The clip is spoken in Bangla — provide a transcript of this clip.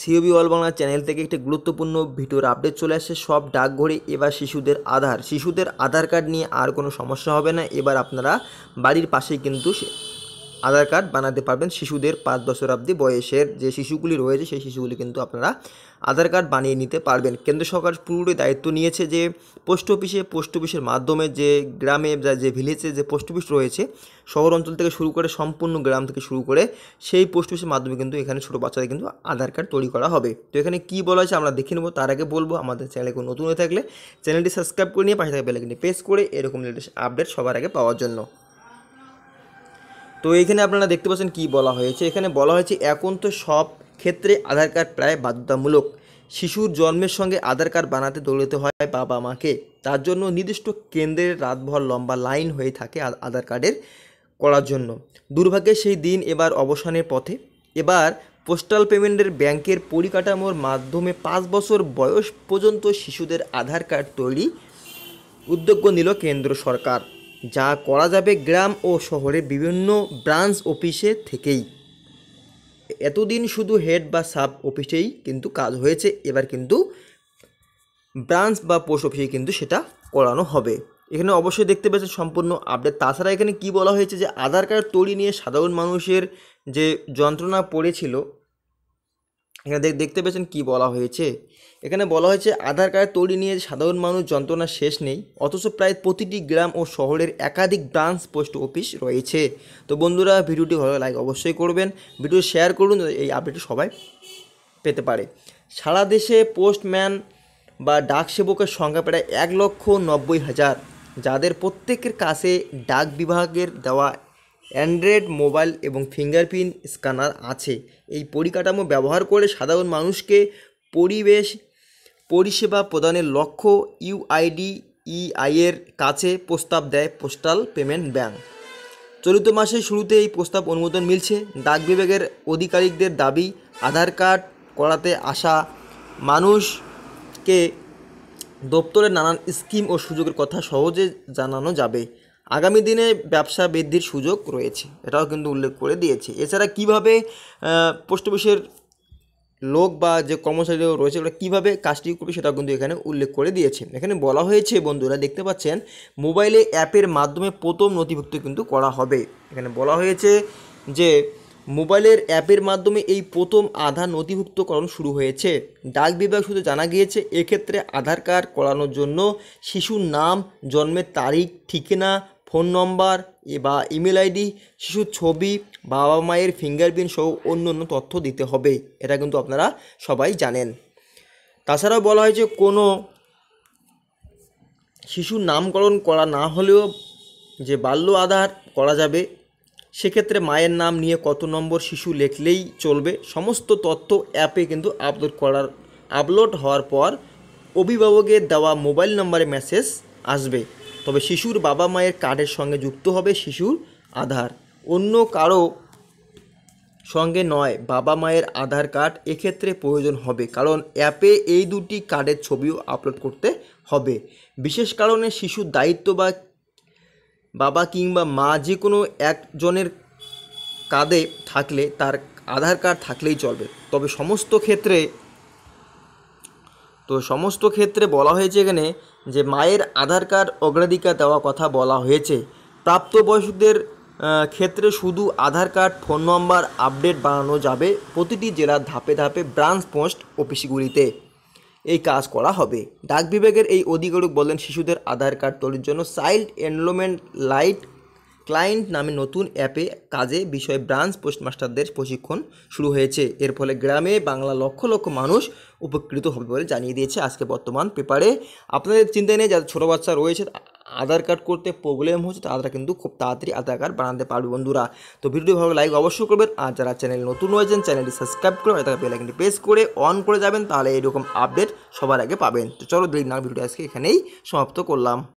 সিওবি অল বাংলা চ্যানেল থেকে একটি গুরুত্বপূর্ণ ভিডিওর আপডেট চলে আসছে সব ডাকঘরে এবার শিশুদের আধার শিশুদের আধার কার্ড নিয়ে আর কোনো সমস্যা হবে না এবার আপনারা বাড়ির পাশেই কিন্তু আধার কার্ড বানাতে পারবেন শিশুদের পাঁচ বছর অবধি বয়সের যে শিশুগুলি রয়েছে সেই শিশুগুলি কিন্তু আপনারা আধার কার্ড বানিয়ে নিতে পারবেন কেন্দ্র সরকার পুরোটাই দায়িত্ব নিয়েছে যে পোস্ট অফিসে পোস্ট অফিসের মাধ্যমে যে গ্রামে বা যে ভিলেজে যে পোস্ট অফিস রয়েছে শহর অঞ্চল থেকে শুরু করে সম্পূর্ণ গ্রাম থেকে শুরু করে সেই পোস্ট অফিসের মাধ্যমে কিন্তু এখানে ছোটো বাচ্চাদের কিন্তু আধার কার্ড তৈরি করা হবে তো এখানে কি বলা হয়েছে আমরা দেখে নেবো তার আগে বলবো আমাদের চ্যানেলে কোনো নতুন হয়ে থাকলে চ্যানেলটি সাবস্ক্রাইব করে নিয়ে পাশে থাকবে বেলাইকনটি প্রেস করে এরকম লেটেস্ট আপডেট সবার আগে পাওয়ার জন্য তো এখানে আপনারা দেখতে পাচ্ছেন কি বলা হয়েছে এখানে বলা হয়েছে এখন তো সব ক্ষেত্রে আধার কার্ড প্রায় বাধ্যতামূলক শিশুর জন্মের সঙ্গে আধার কার্ড বানাতে দৌড়তে হয় বাবা মাকে তার জন্য নির্দিষ্ট কেন্দ্রের রাতভর লম্বা লাইন হয়ে থাকে আধার কার্ডের করার জন্য দুর্ভাগ্যের সেই দিন এবার অবসানের পথে এবার পোস্টাল পেমেন্টের ব্যাংকের পরিকাঠামোর মাধ্যমে পাঁচ বছর বয়স পর্যন্ত শিশুদের আধার কার্ড তৈরি উদ্যোগ নিল কেন্দ্র সরকার যা করা যাবে গ্রাম ও শহরে বিভিন্ন ব্রাঞ্চ অফিসে থেকেই এতদিন শুধু হেড বা সাব অফিসেই কিন্তু কাজ হয়েছে এবার কিন্তু ব্রাঞ্চ বা পোস্ট অফিসে কিন্তু সেটা করানো হবে এখানে অবশ্যই দেখতে পেয়েছেন সম্পূর্ণ আপডেট তাছাড়া এখানে কি বলা হয়েছে যে আধার কার্ড তৈরি নিয়ে সাধারণ মানুষের যে যন্ত্রণা পড়েছিল এখানে দেখতে পেয়েছেন কি বলা হয়েছে এখানে বলা হয়েছে আধার কার্ড তৈরি নিয়ে সাধারণ মানুষ যন্ত্রণা শেষ নেই অথচ প্রায় প্রতিটি গ্রাম ও শহরের একাধিক ব্রাঞ্চ পোস্ট অফিস রয়েছে তো বন্ধুরা ভিডিওটি ভালো লাইক অবশ্যই করবেন ভিডিও শেয়ার করুন এই আপডেট সবাই পেতে পারে সারা দেশে পোস্টম্যান বা ডাক সেবকের সংখ্যা প্রায় এক লক্ষ নব্বই হাজার যাদের প্রত্যেকের কাছে ডাক বিভাগের দেওয়া অ্যান্ড্রয়েড মোবাইল এবং ফিঙ্গারপ্রিন্ট স্ক্যানার আছে এই পরিকাঠামো ব্যবহার করে সাধারণ মানুষকে পরিবেশ পরিষেবা প্রদানের লক্ষ্য ইউআইডি ইআইয়ের কাছে প্রস্তাব দেয় পোস্টাল পেমেন্ট ব্যাংক চলিত মাসের শুরুতে এই প্রস্তাব অনুমোদন মিলছে ডাক বিভাগের আধিকারিকদের দাবি আধার কার্ড করাতে আসা মানুষকে দপ্তরের নানান স্কিম ও সুযোগের কথা সহজে জানানো যাবে আগামী দিনে ব্যবসা বৃদ্ধির সুযোগ রয়েছে এটাও কিন্তু উল্লেখ করে দিয়েছে এছাড়া কিভাবে পোস্ট অফিসের লোক বা যে কর্মচারী রয়েছে ওরা কীভাবে কাজটি করবে সেটাও কিন্তু এখানে উল্লেখ করে দিয়েছে এখানে বলা হয়েছে বন্ধুরা দেখতে পাচ্ছেন মোবাইলে অ্যাপের মাধ্যমে প্রথম নথিভুক্ত কিন্তু করা হবে এখানে বলা হয়েছে যে মোবাইলের অ্যাপের মাধ্যমে এই প্রথম আধার নথিভুক্তকরণ শুরু হয়েছে ডাক বিভাগ শুধু জানা গিয়েছে এক্ষেত্রে আধার কার্ড করানোর জন্য শিশুর নাম জন্মের তারিখ ঠিকানা ফোন নম্বর বা ইমেল আইডি শিশুর ছবি বাবা মায়ের ফিঙ্গারপ্রিন্ট সহ অন্য অন্য তথ্য দিতে হবে এটা কিন্তু আপনারা সবাই জানেন তাছাড়াও বলা হয়েছে কোনো শিশুর নামকরণ করা না হলেও যে বাল্য আধার করা যাবে সেক্ষেত্রে মায়ের নাম নিয়ে কত নম্বর শিশু লেখলেই চলবে সমস্ত তথ্য অ্যাপে কিন্তু আপলোড করার আপলোড হওয়ার পর অভিভাবকের দেওয়া মোবাইল নম্বরে মেসেজ আসবে তবে শিশুর বাবা মায়ের কার্ডের সঙ্গে যুক্ত হবে শিশুর আধার অন্য কারো সঙ্গে নয় বাবা মায়ের আধার কার্ড এক্ষেত্রে প্রয়োজন হবে কারণ অ্যাপে এই দুটি কার্ডের ছবিও আপলোড করতে হবে বিশেষ কারণে শিশুর দায়িত্ব বা বাবা কিংবা মা যে কোনো একজনের কাঁধে থাকলে তার আধার কার্ড থাকলেই চলবে তবে সমস্ত ক্ষেত্রে তো সমস্ত ক্ষেত্রে বলা হয়েছে এখানে যে মায়ের আধার কার্ড অগ্রাধিকার দেওয়া কথা বলা হয়েছে প্রাপ্তবয়স্কদের ক্ষেত্রে শুধু Aadhaar card phone number update বানানো যাবে প্রতিটি জেলার ধাপে ধাপে ব্রাঞ্চ পোস্ট অফিসগুলিতে এই কাজ করা হবে ডাক বিভাগের এই অধিকারক বলেন শিশুদের আধার কার্ড তৈরির জন্য চাইল্ড এনরোলমেন্ট লাইট ক্লায়েন্ট নামে নতুন অ্যাপে কাজে বিষয়ে ব্রাঞ্চ পোস্টমাস্টারদের প্রশিক্ষণ শুরু হয়েছে এর ফলে গ্রামে বাংলা লক্ষ লক্ষ মানুষ উপকৃত হবে বলে জানিয়ে দিয়েছে আজকে বর্তমান পেপারে আপনাদের চিন্তা নেই যাদের ছোটো বাচ্চা রয়েছে আধার কার্ড করতে প্রবলেম হচ্ছে তারা কিন্তু খুব তাড়াতাড়ি আধার কার্ড বানাতে পারবে বন্ধুরা তো ভিডিও ভালো লাইক অবশ্যই করবেন আর যারা চ্যানেল নতুন রয়েছেন চ্যানেলটি সাবস্ক্রাইব করে তারা বেলাইকনটি প্রেস করে অন করে যাবেন তাহলে এরকম আপডেট সবার আগে পাবেন তো চলো দেরি না ভিডিও আজকে এখানেই সমাপ্ত করলাম